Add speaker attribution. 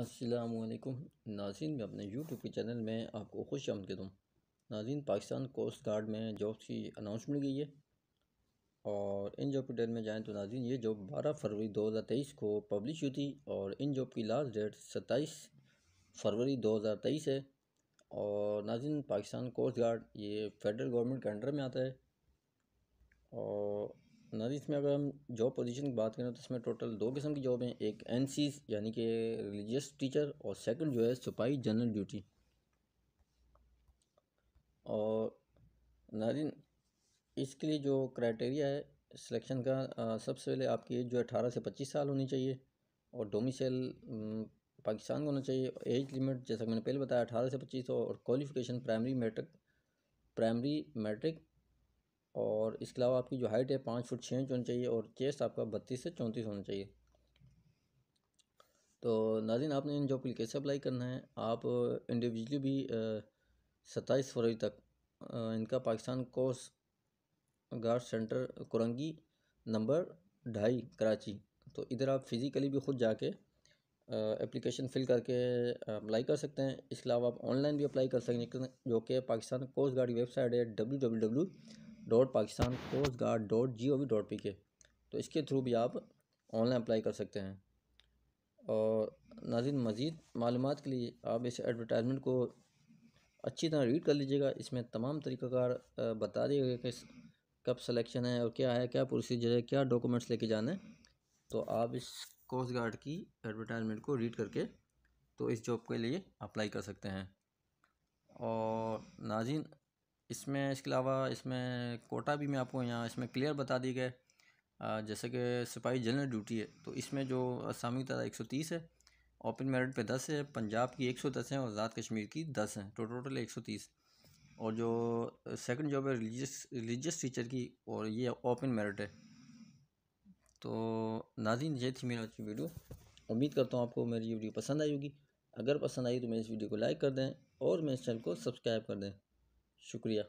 Speaker 1: अस्सलाम वालेकुम नाजिन मैं अपने यूट्यूब के चैनल में आपको खुश आमद कहता हूँ नाजिन पाकिस्तान कोस्ट गार्ड में जॉब की अनाउंसमेंट गई है और इन जॉब की डेट में जाएँ तो नाजिन ये जॉब बारह फरवरी दो हज़ार तेईस को पब्लिश हुई थी और इन जॉब की लास्ट डेट सत्ताईस फरवरी दो हज़ार तेईस है और नाजिन पाकिस्तान कोस्ट गार्ड ये फेडरल गवर्नमेंट के अंडर में आता है और नाजी इसमें अगर हम जॉब पोजीशन की बात करें तो इसमें टोटल दो किस्म की जॉब हैं एक एन यानी कि रिलीजियस टीचर और सेकंड जो है सिपाही जनरल ड्यूटी और नारिन इसके लिए जो क्राइटेरिया है सिलेक्शन का सबसे पहले आपकी एज जो है अठारह से पच्चीस साल होनी चाहिए और डोमिसल पाकिस्तान का होना चाहिए एज लिमिट जैसा मैंने पहले बताया अठारह से पच्चीस और qualification primary matric primary matric और इसके अलावा आपकी जो हाइट है पाँच फुट छः इंच होनी चाहिए और चेस्ट आपका बत्तीस से चौंतीस होना चाहिए तो नाजिन आपने इन जॉब के लिए कैसे अप्लाई करना है आप इंडिविजुअली भी सत्ताईस फरवरी तक इनका पाकिस्तान कोर्स गार्ड सेंटर कुरंगी नंबर ढाई कराची तो इधर आप फिज़िकली भी खुद जाके एप्लीकेशन फिल करके अप्लाई कर सकते हैं इसके अलावा आप ऑनलाइन भी अप्लाई कर सकते हैं जो कि पाकिस्तान कोस्ट गार्ड की वेबसाइट है W W W dot Pakistan coast guard dot G O V dot P K तो इसके थ्रू भी आप ऑनलाइन अप्लाई कर सकते हैं और नाजिन मज़ीद मालूम के लिए आप इस एडवर्टाइजमेंट को अच्छी तरह रीड कर लीजिएगा इसमें तमाम तरीक़ाकार बता दिएगा कि कब सलेक्शन है और क्या है क्या प्रोसीजर है क्या डॉक्यूमेंट्स लेके जाना है तो आप इस कोस्ट गार्ड की एडवर्टाइजमेंट को रीड करके तो इस जॉब के लिए अप्लाई कर सकते हैं और नाजिन इसमें इसके अलावा इसमें कोटा भी मैं आपको यहाँ इसमें क्लियर बता दी गए जैसे कि सिपाही जनरल ड्यूटी है तो इसमें जो असामी तादाद एक सौ तीस है ओपन मेरिट पे दस है पंजाब की एक सौ दस है और आज़ाद कश्मीर की दस हैं टोटल टोटल एक सौ तीस और जो सेकंड जॉब है रिलीजस रिलीजियस टीचर की और ये ओपन मेरिट है तो नाजिन ये थी मेरी आज की वीडियो उम्मीद करता हूँ आपको मेरी ये वीडियो पसंद आई होगी अगर पसंद आई तो मेरे इस वीडियो को लाइक कर दें और मेरे चैनल को सब्सक्राइब कर दें शुक्रिया